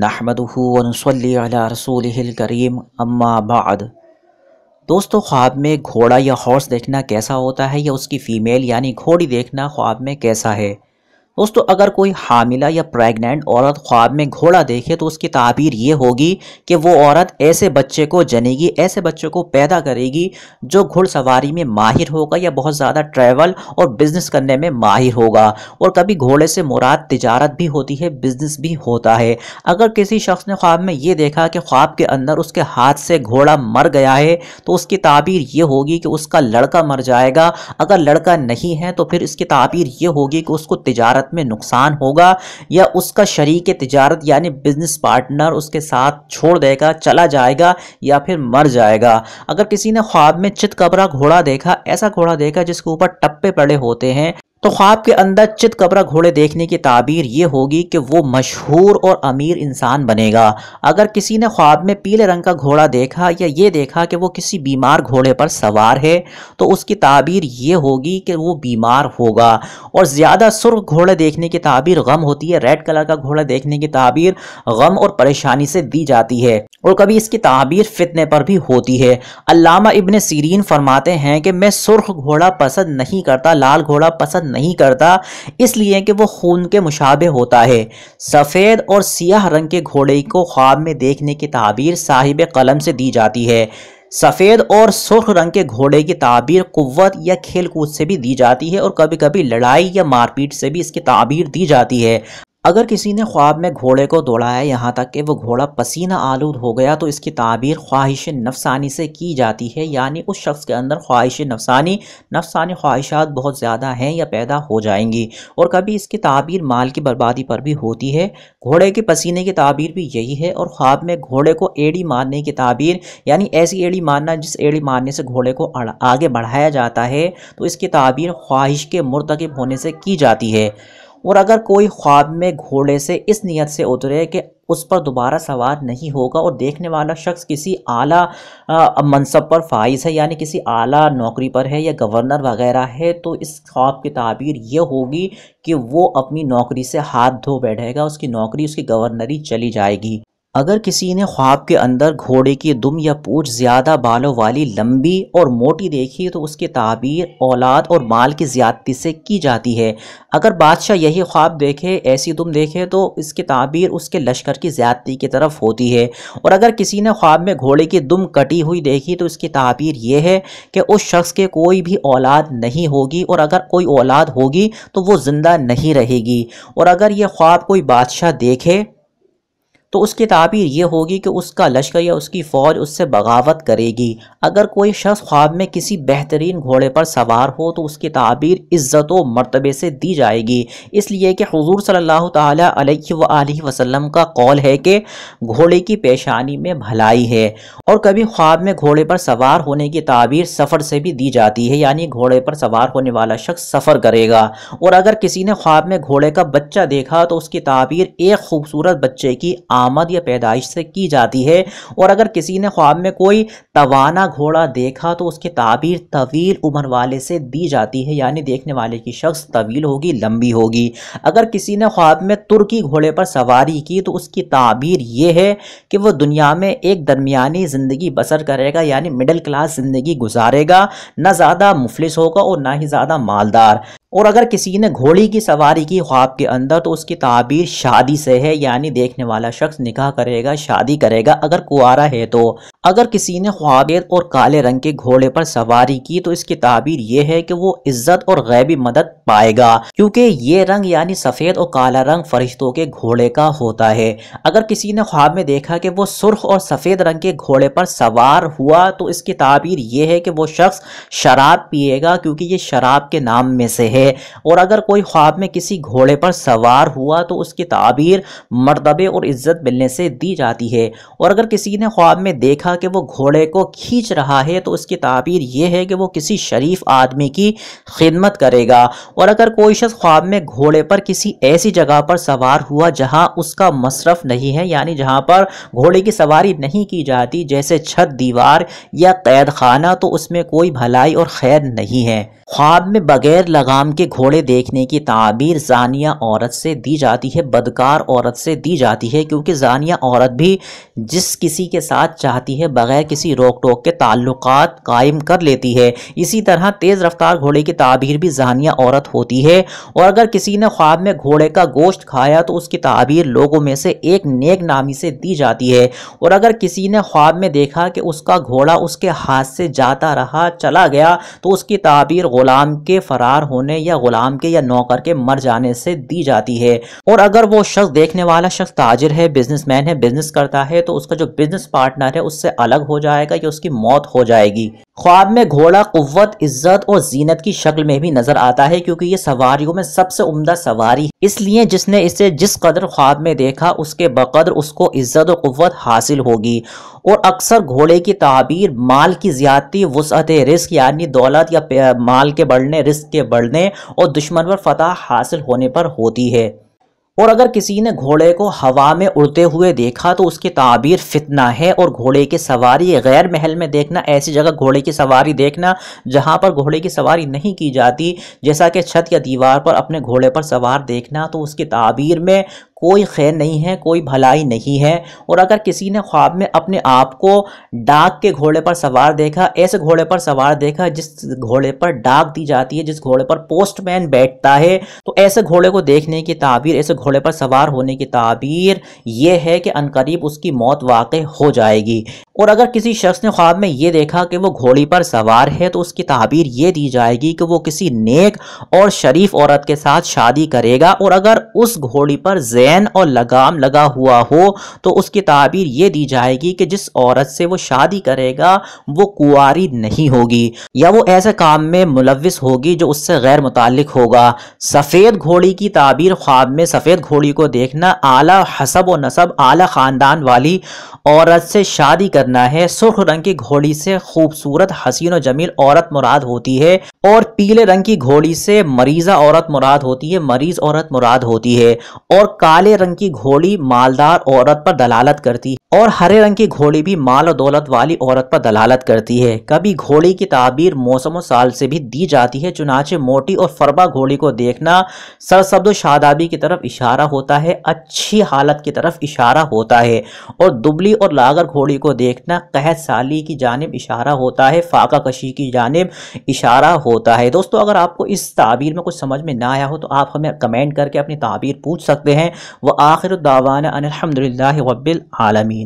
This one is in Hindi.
नहमदूनसली रसूल करीम अम्मा बाद दोस्तों ख्वाब में घोड़ा या हॉर्स देखना कैसा होता है या उसकी फ़ीमेल यानी घोड़ी देखना ख्वाब में कैसा है दोस्तों अगर कोई हामिला या प्रेग्नेंट औरत ख्वाब में घोड़ा देखे तो उसकी ताबीर ये होगी कि वो औरत ऐसे बच्चे को जनेगी ऐसे बच्चे को पैदा करेगी जो घुड़सवारी में माहिर होगा या बहुत ज़्यादा ट्रैवल और बिज़नेस करने में माहिर होगा और कभी घोड़े से मुराद तजारत भी होती है बिज़नेस भी होता है अगर किसी शख्स ने ख्वाब में ये देखा कि ख्वाब के अंदर उसके हाथ से घोड़ा मर गया है तो उसकी ताबीर ये होगी कि उसका लड़का मर जाएगा अगर लड़का नहीं है तो फिर इसकी ताबीर ये होगी कि उसको तजारत तजारत में नुकसान होगा या उसका शरीक तजारत यानी बिजनेस पार्टनर उसके साथ छोड़ देगा चला जाएगा या फिर मर जाएगा अगर किसी ने ख्वाब में चित कबरा घोड़ा देखा ऐसा घोड़ा देखा जिसके ऊपर टप्पे पड़े होते हैं तो ख्वाब के अंदर चित कबरा घोड़े देखने की ताबीर ये होगी कि वो मशहूर और अमीर इंसान बनेगा अगर किसी ने ख्वाब में पीले रंग का घोड़ा देखा या ये देखा कि वो किसी बीमार घोड़े पर सवार है तो उसकी ताबीर ये होगी कि वो बीमार होगा और ज़्यादा सुर्ख घोड़े देखने की ताबीर गम होती है रेड कलर का घोड़ा देखने की ताबीर गम और परेशानी से दी जाती है और कभी इसकी ताबीर फितने पर भी होती है अलामा इबन सीरीन फरमाते हैं कि मैं सुर्ख घोड़ा पसंद नहीं करता लाल घोड़ा पसंद नहीं करता इसलिए कि वो खून के मुशाबे होता है सफ़ेद और सियाह रंग के घोड़े को ख्वाब में देखने की ताबीर साहिब कलम से दी जाती है सफ़ेद और सुर्ख रंग के घोड़े की ताबीर कुत या खेल कूद से भी दी जाती है और कभी कभी लड़ाई या मारपीट से भी इसकी ताबीर दी जाती है अगर किसी ने ख्वाब में घोड़े को दौड़ाया यहाँ तक कि वह घोड़ा पसीना आलूद हो गया तो इसकी ताबीर ख्वाहिश नफसानी से की जाती है यानी उस शख्स के अंदर ख्वाहिश नफसानी नफसानी ख्वाहिशात बहुत ज़्यादा हैं या पैदा हो जाएंगी और कभी इसकी ताबीर माल की बर्बादी पर भी होती है घोड़े के पसीने की ताबीर भी यही है और ख्वाब में घोड़े को एड़ी मारने की ताबीर यानी ऐसी एड़ी मारना जिस एड़ी मारने से घोड़े को आगे बढ़ाया जाता है तो इसकी ताबीर ख्वाहिश के मुरतकब होने से की जाती है और अगर कोई ख्वाब में घोड़े से इस नीयत से उतरे कि उस पर दोबारा सवार नहीं होगा और देखने वाला शख्स किसी आला मनसब पर फाइज है यानी किसी आला नौकरी पर है या गवर्नर वगैरह है तो इस ख्वाब की ताबीर ये होगी कि वो अपनी नौकरी से हाथ धो बैठेगा उसकी नौकरी उसकी गवर्नरी चली जाएगी अगर किसी ने ख्वाब के अंदर घोड़े की दुम या पूछ ज़्यादा बालों वाली लंबी और मोटी देखी तो उसकी ताबीर औलाद और माल की ज़्यादती से की जाती है अगर बादशाह यही ख्वाब देखे ऐसी दुम देखे तो इसकी ताबीर उसके लश्कर की ज़्यादती की तरफ होती है और अगर किसी ने ख्वाब में घोड़े की दुम कटी हुई देखी तो इसकी ताबीर यह है कि उस शख्स के कोई भी औलाद नहीं होगी और अगर कोई औलाद होगी तो वो ज़िंदा नहीं रहेगी और अगर यह ख्वाब कोई बादशाह देखे तो उसकी ताबीर ये होगी कि उसका लश्कर या उसकी फ़ौज उससे बगावत करेगी अगर कोई शख्स ख्वाब में किसी बेहतरीन घोड़े पर सवार हो तो उसकी ताबीर इज़्ज़त व मरतबे से दी जाएगी इसलिए कि हजूर सल्लल्लाहु अलैहि वसल्लम का कौल है कि घोड़े की पेशानी में भलाई है और कभी ख्वाब में घोड़े पर सवार होने की ताबीर सफ़र से भी दी जाती है यानी घोड़े पर सवार होने वाला शख्स सफ़र करेगा और अगर किसी ने ख्वाब में घोड़े का बच्चा देखा तो उसकी ताबीर एक खूबसूरत बच्चे की आ आमद या पैदाइश से की जाती है और अगर किसी ने ख्वाब में कोई तवाना घोड़ा देखा तो उसकी ताबीर तवील उम्र वाले से दी जाती है यानी देखने वाले की शख्स तवील होगी लंबी होगी अगर किसी ने ख्वाब में तुर्की घोड़े पर सवारी की तो उसकी ताबीर ये है कि वह दुनिया में एक दरमियानी ज़िंदगी बसर करेगा यानी मिडिल क्लास ज़िंदगी गुजारेगा ना ज़्यादा मुफलिस होगा और ना ही ज़्यादा मालदार और अगर किसी ने घोड़ी की सवारी की ख्वाब के अंदर तो उसकी ताबीर शादी से है यानी देखने वाला शख्स निकाह करेगा शादी करेगा अगर कुआरा है तो अगर किसी ने ख्वाबेद और काले रंग के घोड़े पर सवारी की तो इसकी ताबीर यह है कि वो इज्जत और गैबी मदद पाएगा क्योंकि ये रंग यानी सफ़ेद और काला रंग फरिश्तों के घोड़े का होता है अगर किसी ने ख्वाब में देखा कि वो सुर्ख और सफ़ेद रंग के घोड़े पर सवार हुआ तो इसकी ताबीर यह है कि वो शख्स शराब पिएगा क्योंकि ये शराब के नाम में से है और अगर कोई ख्वाब में किसी घोड़े पर सवार हुआ तो उसकी ताबीर मरतबे और इज्जत मिलने से दी जाती है और अगर किसी ने ख्वाब में देखा था कि वो घोड़े को खींच रहा है तो उसकी ताबीर यह है कि वो किसी शरीफ आदमी की खिदमत करेगा और अगर कोई शख्स ख्वाब में घोड़े पर किसी ऐसी जगह पर सवार हुआ जहाँ उसका मशरफ नहीं है यानी जहाँ पर घोड़े की सवारी नहीं की जाती जैसे छत दीवार या कैद खाना तो उसमें कोई भलाई और खैर नहीं है ख्वाब में बगैर लगाम के घोड़े देखने की ताबीर जानिया औरत से दी जाती है बदकार औरत से दी जाती है क्योंकि जानिया औरत भी जिस किसी के साथ चाहती है है बगैर किसी रोक टोक के ताल्लुक कायम कर लेती है इसी तरह तेज़ रफ्तार घोड़े की ताबीर भी जहानिया औरत होती है और अगर किसी ने ख्वाब में घोड़े का गोश्त खाया तो उसकी ताबीर लोगों में से एक नेक नामी से दी जाती है और अगर किसी ने ख्वाब में देखा कि उसका घोड़ा उसके हाथ से जाता रहा चला गया तो उसकी ताबीर ग़ुलाम के फ़रार होने या ग़ुलाम के या नौकर के मर जाने से दी जाती है और अगर वो शख्स देखने वाला शख्स ताजिर है बिजनेसमैन है बिजनेस करता है तो उसका जो बिजनेस पार्टनर है उससे अलग हो जाएगा या उसकी मौत हो जाएगी ख्वाब में घोड़ा कुत इज्जत और जीनत की शक्ल में भी नजर आता है क्योंकि ये सवारियों में सबसे उम्दा सवारी है इसलिए जिसने इसे जिस कदर ख्वाब में देखा उसके बकदर उसको इज्जत और कुत हासिल होगी और अक्सर घोड़े की ताबीर माल की ज्यादती वसअत रिस्क यानी दौलत या माल के बढ़ने रिस्क के बढ़ने और दुश्मन पर फतह हासिल होने पर होती है और अगर किसी ने घोड़े को हवा में उड़ते हुए देखा तो उसकी ताबीर फितना है और घोड़े की सवारी गैर महल में देखना ऐसी जगह घोड़े की सवारी देखना जहाँ पर घोड़े की सवारी नहीं की जाती जैसा कि छत या दीवार पर अपने घोड़े पर सवार देखना तो उसकी ताबीर में कोई खैर नहीं है कोई भलाई नहीं है और अगर किसी ने ख्वाब में अपने आप को डाक के घोड़े पर सवार देखा ऐसे घोड़े पर सवार देखा जिस घोड़े पर डाक दी जाती है जिस घोड़े पर पोस्टमैन बैठता है तो ऐसे घोड़े को देखने की ताबीर ऐसे घोड़े पर सवार होने की ताबीर यह है कि अनकरीब उसकी मौत वाक़ हो जाएगी और अगर किसी शख्स ने ख्वाब में ये देखा कि वो घोड़ी पर सवार है तो उसकी ताबीर ये दी जाएगी कि वो किसी नेक और शरीफ औरत के साथ शादी करेगा और अगर उस घोड़ी पर जैन चैन और लगाम लगा हुआ हो तो उसकी ताबीर ये दी जाएगी कि जिस औरत से वो शादी करेगा वो कुआरी नहीं होगी या वो ऐसे काम में मुलविस होगी जो उससे गैर मुतल होगा सफ़ेद घोड़ी की ताबीर ख्वाब में सफ़ेद घोड़ी को देखना आला हसब व नसब आला ख़ानदान वाली औरत से शादी करना है सुर्ख रंग की घोड़ी से खूबसूरत हसीन व जमील औरत मुराद होती है और पीले रंग की घोड़ी से मरीज़ा औरत मुराद होती है मरीज़ औरत मुराद होती है और काले काले रंग की घोड़ी मालदार औरत पर दलालत करती और हरे रंग की घोड़ी भी माल और दौलत वाली औरत पर दलालत करती है कभी घोड़ी की ताबीर मौसम और साल से भी दी जाती है चुनाचे मोटी और फरबा घोड़ी को देखना सरसब्द शादाबी की तरफ इशारा होता है अच्छी हालत की तरफ इशारा होता है और दुबली और लागर घोड़ी को देखना कहत साली की जानब इशारा होता है फाका कशी की जानब इशारा होता है दोस्तों अगर आपको इस ताबीर में कुछ समझ में ना आया हो तो आप हमें कमेंट करके अपनी ताबीर पूछ सकते हैं वह आखिर दावाना अनिलहमदिल्ला आलमी